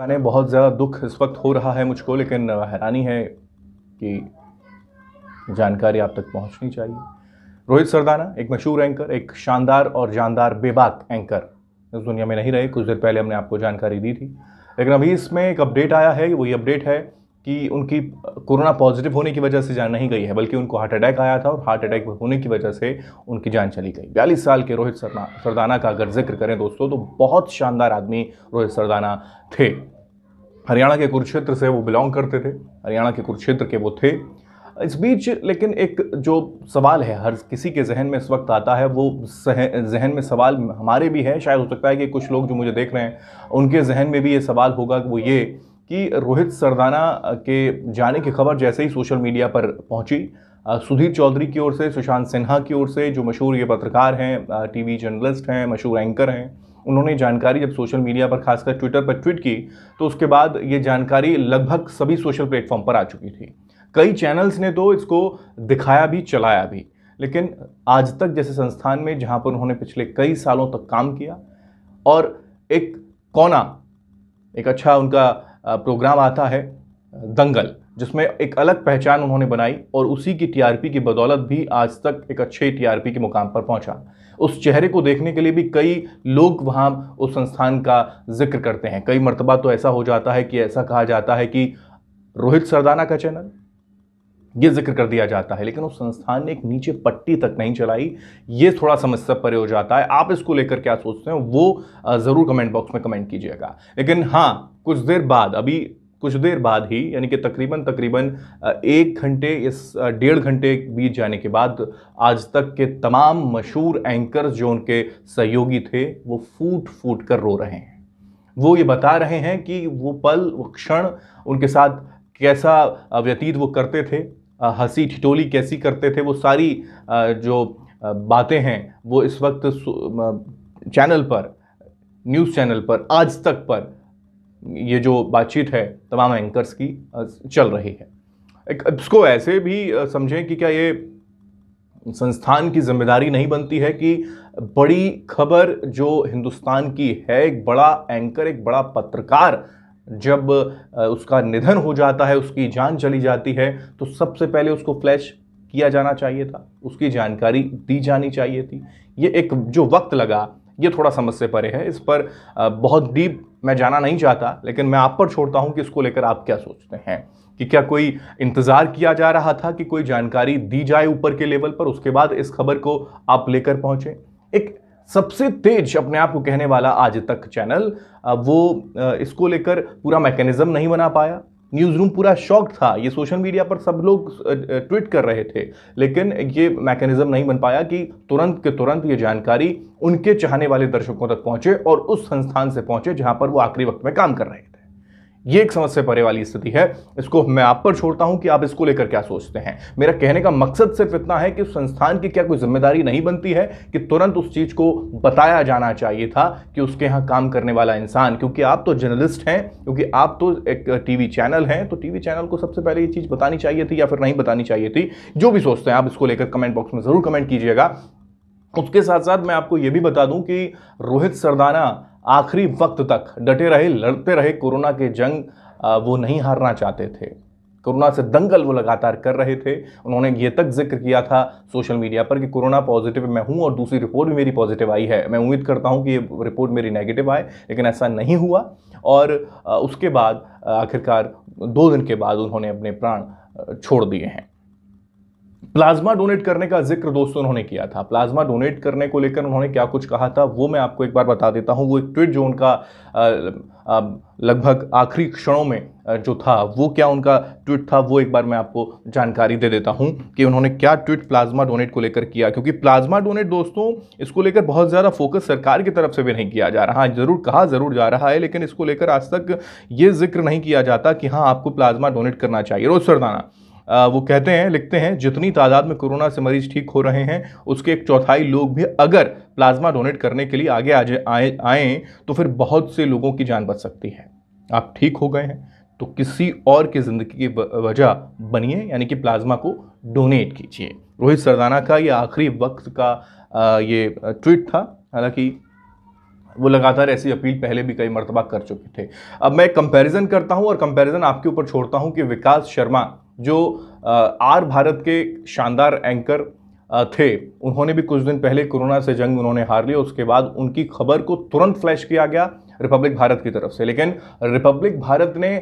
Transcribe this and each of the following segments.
मैंने बहुत ज़्यादा दुख इस वक्त हो रहा है मुझको लेकिन हैरानी है कि जानकारी आप तक पहुंचनी चाहिए रोहित सरदाना एक मशहूर एंकर एक शानदार और जानदार बेबाक एंकर इस दुनिया में नहीं रहे कुछ देर पहले हमने आपको जानकारी दी थी लेकिन अभी इसमें एक अपडेट आया है वही अपडेट है कि उनकी कोरोना पॉजिटिव होने की वजह से जान नहीं गई है बल्कि उनको हार्ट अटैक आया था और हार्ट अटैक होने की वजह से उनकी जान चली गई बयालीस साल के रोहित सरना सरदाना का अगर जिक्र करें दोस्तों तो बहुत शानदार आदमी रोहित सरदाना थे हरियाणा के कुरुक्षेत्र से वो बिलोंग करते थे हरियाणा के कुरुक्षेत्र के वो थे इस बीच लेकिन एक जो सवाल है हर किसी के जहन में इस वक्त आता है वो जहन में सवाल हमारे भी है शायद हो सकता है कि कुछ लोग जो मुझे देख रहे हैं उनके जहन में भी ये सवाल होगा कि वो ये कि रोहित सरदाना के जाने की खबर जैसे ही सोशल मीडिया पर पहुंची सुधीर चौधरी की ओर से सुशांत सिन्हा की ओर से जो मशहूर ये पत्रकार हैं टीवी जर्नलिस्ट हैं मशहूर एंकर हैं उन्होंने जानकारी जब सोशल मीडिया पर खासकर ट्विटर पर ट्वीट की तो उसके बाद ये जानकारी लगभग सभी सोशल प्लेटफॉर्म पर आ चुकी थी कई चैनल्स ने तो इसको दिखाया भी चलाया भी लेकिन आज तक जैसे संस्थान में जहाँ पर उन्होंने पिछले कई सालों तक काम किया और एक कोना एक अच्छा उनका प्रोग्राम आता है दंगल जिसमें एक अलग पहचान उन्होंने बनाई और उसी की टीआरपी की बदौलत भी आज तक एक अच्छे टीआरपी के मुकाम पर पहुंचा उस चेहरे को देखने के लिए भी कई लोग वहाँ उस संस्थान का जिक्र करते हैं कई मरतबा तो ऐसा हो जाता है कि ऐसा कहा जाता है कि रोहित सरदाना का चैनल ये जिक्र कर दिया जाता है लेकिन उस संस्थान ने एक नीचे पट्टी तक नहीं चलाई ये थोड़ा समस्या परे हो जाता है आप इसको लेकर क्या सोचते हैं वो ज़रूर कमेंट बॉक्स में कमेंट कीजिएगा लेकिन हाँ कुछ देर बाद अभी कुछ देर बाद ही यानी कि तकरीबन तकरीबन एक घंटे इस डेढ़ घंटे बीत जाने के बाद आज तक के तमाम मशहूर एंकर जो उनके सहयोगी थे वो फूट फूट कर रो रहे हैं वो ये बता रहे हैं कि वो पल वो क्षण उनके साथ कैसा व्यतीत वो करते थे हंसी ठिटोली कैसी करते थे वो सारी जो बातें हैं वो इस वक्त चैनल पर न्यूज़ चैनल पर आज तक पर ये जो बातचीत है तमाम एंकर्स की चल रही है एक इसको ऐसे भी समझें कि क्या ये संस्थान की जिम्मेदारी नहीं बनती है कि बड़ी खबर जो हिंदुस्तान की है एक बड़ा एंकर एक बड़ा पत्रकार जब उसका निधन हो जाता है उसकी जान चली जाती है तो सबसे पहले उसको फ्लैश किया जाना चाहिए था उसकी जानकारी दी जानी चाहिए थी ये एक जो वक्त लगा ये थोड़ा समस्या परे है इस पर बहुत डीप मैं जाना नहीं चाहता लेकिन मैं आप पर छोड़ता हूँ कि इसको लेकर आप क्या सोचते हैं कि क्या कोई इंतज़ार किया जा रहा था कि कोई जानकारी दी जाए ऊपर के लेवल पर उसके बाद इस खबर को आप लेकर पहुँचें एक सबसे तेज अपने आप को कहने वाला आज तक चैनल वो इसको लेकर पूरा मैकेनिज़्म नहीं बना पाया न्यूज़ रूम पूरा शॉक था ये सोशल मीडिया पर सब लोग ट्वीट कर रहे थे लेकिन ये मैकेनिज़्म नहीं बन पाया कि तुरंत के तुरंत ये जानकारी उनके चाहने वाले दर्शकों तक पहुँचे और उस संस्थान से पहुँचे जहाँ पर वो आखिरी वक्त में काम कर रहे थे ये एक समस्या परे वाली स्थिति है इसको मैं आप पर छोड़ता हूं कि आप इसको लेकर क्या सोचते हैं मेरा कहने का मकसद सिर्फ इतना है कि उस संस्थान की क्या कोई जिम्मेदारी नहीं बनती है कि तुरंत उस चीज़ को बताया जाना चाहिए था कि उसके यहां काम करने वाला इंसान क्योंकि आप तो जर्नलिस्ट हैं क्योंकि आप तो एक टीवी चैनल हैं तो टीवी चैनल को सबसे पहले ये चीज़ बतानी चाहिए थी या फिर नहीं बतानी चाहिए थी जो भी सोचते हैं आप इसको लेकर कमेंट बॉक्स में ज़रूर कमेंट कीजिएगा उसके साथ साथ मैं आपको यह भी बता दूं कि रोहित सरदाना आखिरी वक्त तक डटे रहे लड़ते रहे कोरोना के जंग वो नहीं हारना चाहते थे कोरोना से दंगल वो लगातार कर रहे थे उन्होंने ये तक जिक्र किया था सोशल मीडिया पर कि कोरोना पॉजिटिव मैं हूँ और दूसरी रिपोर्ट भी मेरी पॉजिटिव आई है मैं उम्मीद करता हूँ कि ये रिपोर्ट मेरी नेगेटिव आए लेकिन ऐसा नहीं हुआ और उसके बाद आखिरकार दो दिन के बाद उन्होंने अपने प्राण छोड़ दिए हैं प्लाज्मा डोनेट करने का जिक्र दोस्तों उन्होंने किया था प्लाज्मा डोनेट करने को लेकर उन्होंने क्या कुछ कहा था वो मैं आपको एक बार बता देता हूँ वो एक ट्वीट जो उनका लगभग आखिरी क्षणों में जो था वो क्या उनका ट्वीट था वो एक बार मैं आपको जानकारी दे देता हूँ कि उन्होंने क्या ट्वीट प्लाज्मा डोनेट को लेकर किया क्योंकि प्लाज्मा डोनेट दोस्तों इसको लेकर बहुत ज़्यादा फोकस सरकार की तरफ से भी नहीं किया जा रहा हाँ ज़रूर कहा ज़रूर जा रहा है लेकिन इसको लेकर आज तक ये जिक्र नहीं किया जाता कि हाँ आपको प्लाज्मा डोनेट करना चाहिए रोज सरदाना वो कहते हैं लिखते हैं जितनी तादाद में कोरोना से मरीज ठीक हो रहे हैं उसके एक चौथाई लोग भी अगर प्लाज्मा डोनेट करने के लिए आगे आ आए आएँ तो फिर बहुत से लोगों की जान बच सकती है आप ठीक हो गए हैं तो किसी और की ज़िंदगी की वजह बनिए यानी कि प्लाज्मा को डोनेट कीजिए रोहित सरदाना का ये आखिरी वक्त का ये ट्वीट था हालांकि वो लगातार ऐसी अपील पहले भी कई मरतबा कर चुके थे अब मैं कंपैरिजन करता हूँ और कंपैरिजन आपके ऊपर छोड़ता हूँ कि विकास शर्मा जो आर भारत के शानदार एंकर थे उन्होंने भी कुछ दिन पहले कोरोना से जंग उन्होंने हार ली उसके बाद उनकी खबर को तुरंत फ्लैश किया गया रिपब्लिक भारत की तरफ से लेकिन रिपब्लिक भारत ने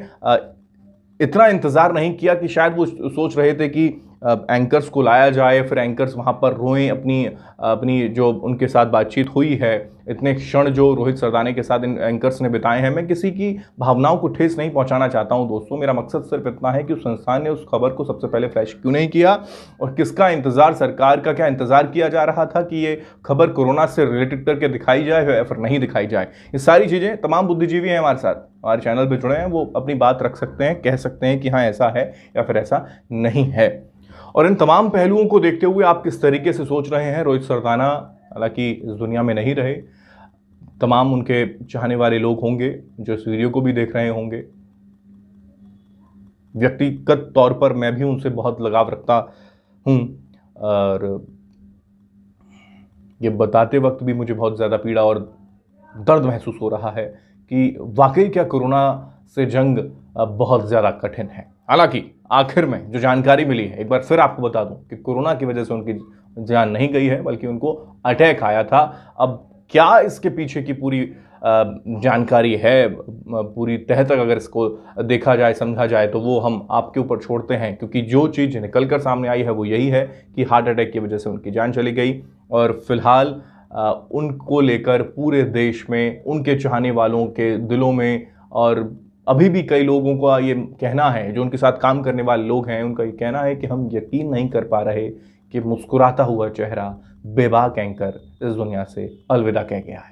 इतना इंतज़ार नहीं किया कि शायद वो सोच रहे थे कि एंकर्स को लाया जाए फिर एंकर्स वहाँ पर रोएं अपनी अपनी जो उनके साथ बातचीत हुई है इतने क्षण जो रोहित सरदाने के साथ इन एंकर्स ने बिताए हैं मैं किसी की भावनाओं को ठेस नहीं पहुंचाना चाहता हूं दोस्तों मेरा मकसद सिर्फ इतना है कि उस संस्थान ने उस खबर को सबसे पहले फ्लैश क्यों नहीं किया और किसका इंतज़ार सरकार का क्या इंतज़ार किया जा रहा था कि ये खबर कोरोना से रिलेटेड करके दिखाई जाए या फिर नहीं दिखाई जाए ये सारी चीज़ें तमाम बुद्धिजीवी हैं हमारे साथ हमारे चैनल पर जुड़े हैं वो अपनी बात रख सकते हैं कह सकते हैं कि हाँ ऐसा है या फिर ऐसा नहीं है और इन तमाम पहलुओं को देखते हुए आप किस तरीके से सोच रहे हैं रोहित सरदाना हालांकि इस दुनिया में नहीं रहे तमाम उनके चाहने वाले लोग होंगे जो इस वीडियो को भी देख रहे होंगे व्यक्तिगत तौर पर मैं भी उनसे बहुत लगाव रखता हूँ और ये बताते वक्त भी मुझे बहुत ज़्यादा पीड़ा और दर्द महसूस हो रहा है कि वाकई क्या कोरोना से जंग बहुत ज़्यादा कठिन है हालांकि आखिर में जो जानकारी मिली है एक बार फिर आपको बता दूं कि कोरोना की वजह से उनकी जान नहीं गई है बल्कि उनको अटैक आया था अब क्या इसके पीछे की पूरी जानकारी है पूरी तह तक अगर इसको देखा जाए समझा जाए तो वो हम आपके ऊपर छोड़ते हैं क्योंकि जो चीज़ निकल कर सामने आई है वो यही है कि हार्ट अटैक की वजह से उनकी जान चली गई और फिलहाल उनको लेकर पूरे देश में उनके चाहने वालों के दिलों में और अभी भी कई लोगों का ये कहना है जो उनके साथ काम करने वाले लोग हैं उनका ये कहना है कि हम यकीन नहीं कर पा रहे कि मुस्कुराता हुआ चेहरा बेबाक एंकर इस दुनिया से अलविदा कह गया है